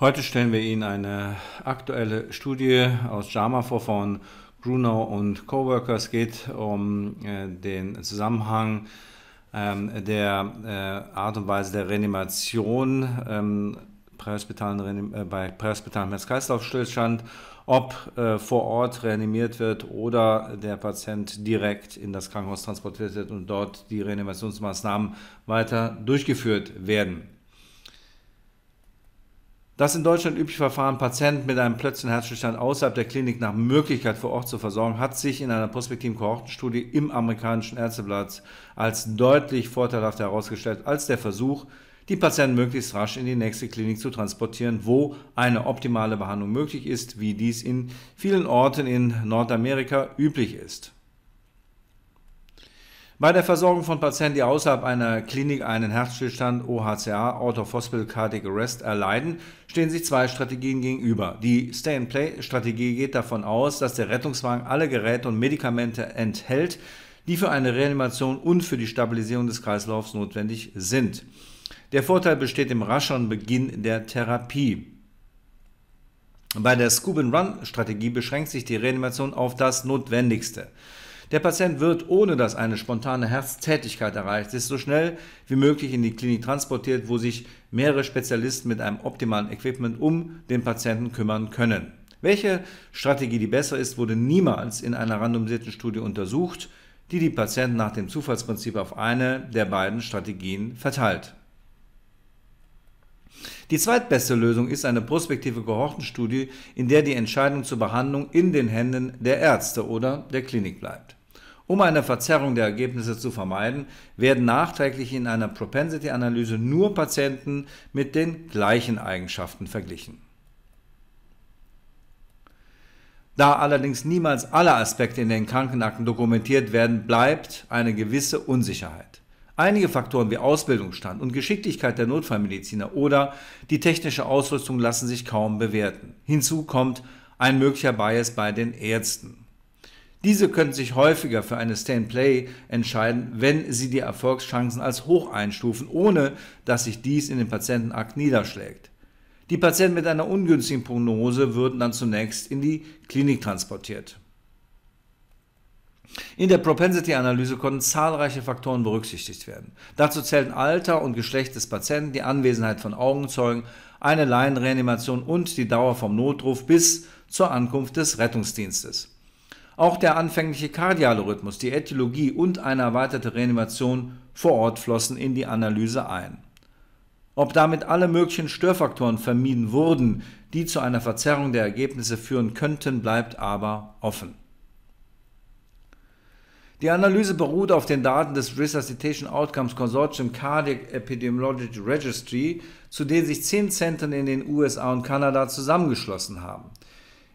Heute stellen wir Ihnen eine aktuelle Studie aus JAMA vor von Bruno und Coworkers. Es geht um äh, den Zusammenhang ähm, der äh, Art und Weise der Reanimation ähm, äh, bei prähospitalen, bei prähospitalem Herz-Kreislauf-Stillstand, ob vor Ort reanimiert wird oder der Patient direkt in das Krankenhaus transportiert wird und dort die Reanimationsmaßnahmen weiter durchgeführt werden. Das in Deutschland übliche Verfahren, Patienten mit einem plötzlichen Herzstillstand außerhalb der Klinik nach Möglichkeit vor Ort zu versorgen, hat sich in einer prospektiven Kohortenstudie im amerikanischen Ärzteblatt als deutlich vorteilhafter herausgestellt als der Versuch, die Patienten möglichst rasch in die nächste Klinik zu transportieren, wo eine optimale Behandlung möglich ist, wie dies in vielen Orten in Nordamerika üblich ist. Bei der Versorgung von Patienten, die außerhalb einer Klinik einen Herzstillstand OHCA, Out of Hospital Cardiac Arrest, erleiden, stehen sich zwei Strategien gegenüber. Die Stay-and-Play-Strategie geht davon aus, dass der Rettungswagen alle Geräte und Medikamente enthält, die für eine Reanimation und für die Stabilisierung des Kreislaufs notwendig sind. Der Vorteil besteht im rascheren Beginn der Therapie. Bei der Scoop-and-Run-Strategie beschränkt sich die Reanimation auf das Notwendigste. Der Patient wird, ohne dass eine spontane Herztätigkeit erreicht ist, so schnell wie möglich in die Klinik transportiert, wo sich mehrere Spezialisten mit einem optimalen Equipment um den Patienten kümmern können. Welche Strategie die bessere ist, wurde niemals in einer randomisierten Studie untersucht, die die Patienten nach dem Zufallsprinzip auf eine der beiden Strategien verteilt. Die zweitbeste Lösung ist eine prospektive Gehorchenstudie, in der die Entscheidung zur Behandlung in den Händen der Ärzte oder der Klinik bleibt. Um eine Verzerrung der Ergebnisse zu vermeiden, werden nachträglich in einer Propensity-Analyse nur Patienten mit den gleichen Eigenschaften verglichen. Da allerdings niemals alle Aspekte in den Krankenakten dokumentiert werden, bleibt eine gewisse Unsicherheit. Einige Faktoren wie Ausbildungsstand und Geschicklichkeit der Notfallmediziner oder die technische Ausrüstung lassen sich kaum bewerten. Hinzu kommt ein möglicher Bias bei den Ärzten. Diese können sich häufiger für eine Stay-and-Play entscheiden, wenn sie die Erfolgschancen als hoch einstufen, ohne dass sich dies in den Patientenakt niederschlägt. Die Patienten mit einer ungünstigen Prognose würden dann zunächst in die Klinik transportiert. In der Propensity-Analyse konnten zahlreiche Faktoren berücksichtigt werden. Dazu zählten Alter und Geschlecht des Patienten, die Anwesenheit von Augenzeugen, eine Laienreanimation und die Dauer vom Notruf bis zur Ankunft des Rettungsdienstes. Auch der anfängliche kardiale Rhythmus, die Ätiologie und eine erweiterte Reanimation vor Ort flossen in die Analyse ein. Ob damit alle möglichen Störfaktoren vermieden wurden, die zu einer Verzerrung der Ergebnisse führen könnten, bleibt aber offen. Die Analyse beruht auf den Daten des Resuscitation Outcomes Consortium Cardiac Epidemiology Registry, zu denen sich zehn Zentren in den USA und Kanada zusammengeschlossen haben.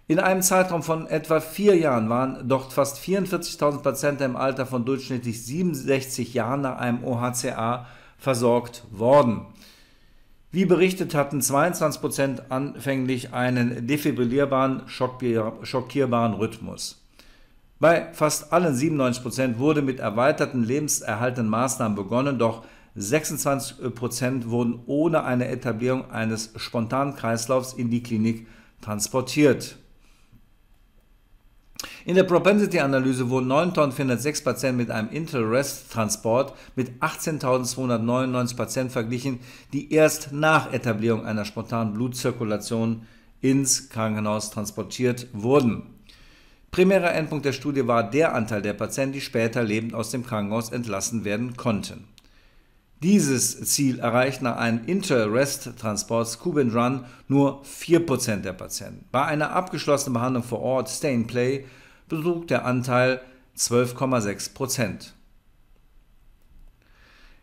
In einem Zeitraum von etwa vier Jahren waren dort fast 44.000 Patienten im Alter von durchschnittlich 67 Jahren nach einem OHCA versorgt worden. Wie berichtet, hatten 22% anfänglich einen defibrillierbaren, schockierbaren Rhythmus. Bei fast allen 97% Prozent wurde mit erweiterten lebenserhaltenden Maßnahmen begonnen, doch 26% Prozent wurden ohne eine Etablierung eines spontanen Kreislaufs in die Klinik transportiert. In der Propensity-Analyse wurden 9.406 Patienten mit einem Interest-Transport mit 18.299 Patienten verglichen, die erst nach Etablierung einer spontanen Blutzirkulation ins Krankenhaus transportiert wurden. Primärer Endpunkt der Studie war der Anteil der Patienten, die später lebend aus dem Krankenhaus entlassen werden konnten. Dieses Ziel erreicht nach einem Inter-Rest-Transport Cubin Run nur 4% der Patienten. Bei einer abgeschlossenen Behandlung vor Ort, Stay and Play, betrug der Anteil 12,6%.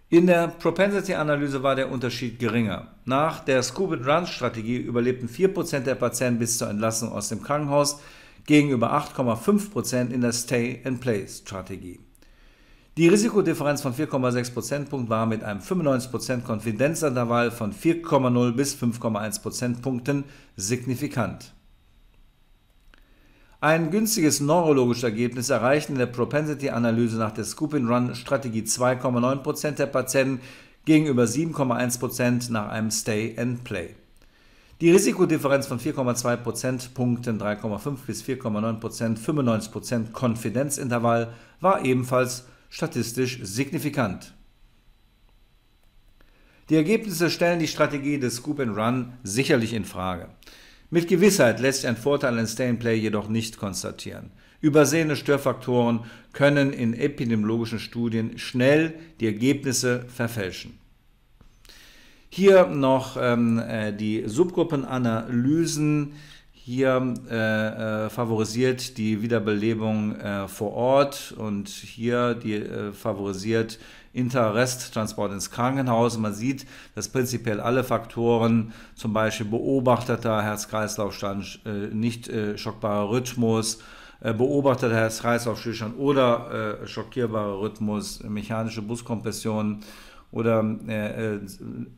In der Propensity-Analyse war der Unterschied geringer. Nach der Scoop-and-Run-Strategie überlebten 4% der Patienten bis zur Entlassung aus dem Krankenhaus gegenüber 8,5% in der Stay-and-Play-Strategie. Die Risikodifferenz von 4,6 Prozentpunkt war mit einem 95% Konfidenzintervall von 4,0 bis 5,1 Prozentpunkten signifikant. Ein günstiges neurologisches Ergebnis erreichten in der Propensity-Analyse nach der Scoop-and-Run-Strategie 2,9% der Patienten gegenüber 7,1% nach einem Stay-and-Play. Die Risikodifferenz von 4,2 Prozentpunkten, 3,5 bis 4,9 Prozent, 95 Prozent Konfidenzintervall war ebenfalls statistisch signifikant. Die Ergebnisse stellen die Strategie des Scoop and Run sicherlich in Frage. Mit Gewissheit lässt sich ein Vorteil in Stay and Play jedoch nicht konstatieren. Übersehene Störfaktoren können in epidemiologischen Studien schnell die Ergebnisse verfälschen. Hier noch ähm, äh, die Subgruppenanalysen. Hier äh, äh, favorisiert die Wiederbelebung äh, vor Ort und hier die äh, favorisiert Interresttransport ins Krankenhaus. Man sieht, dass prinzipiell alle Faktoren, zum Beispiel beobachteter herz kreislaufstand stand äh, nicht schockbarer Rhythmus, beobachteter herz kreislaufstand stillstand oder schockierbarer Rhythmus, mechanische Buskompression oder äh, äh,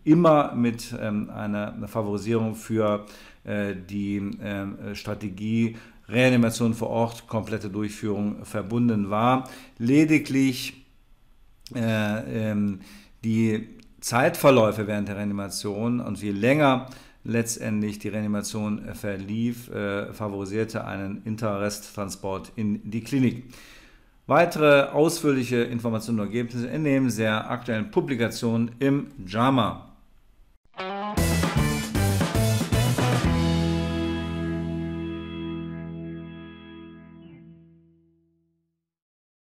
immer mit ähm, einer Favorisierung für äh, die äh, Strategie Reanimation vor Ort, komplette Durchführung verbunden war. Lediglich äh, ähm, die Zeitverläufe während der Reanimation und je länger letztendlich die Reanimation verlief, äh, favorisierte einen Interresttransport in die Klinik. Weitere ausführliche Informationen und Ergebnisse in dem sehr aktuellen Publikation im JAMA.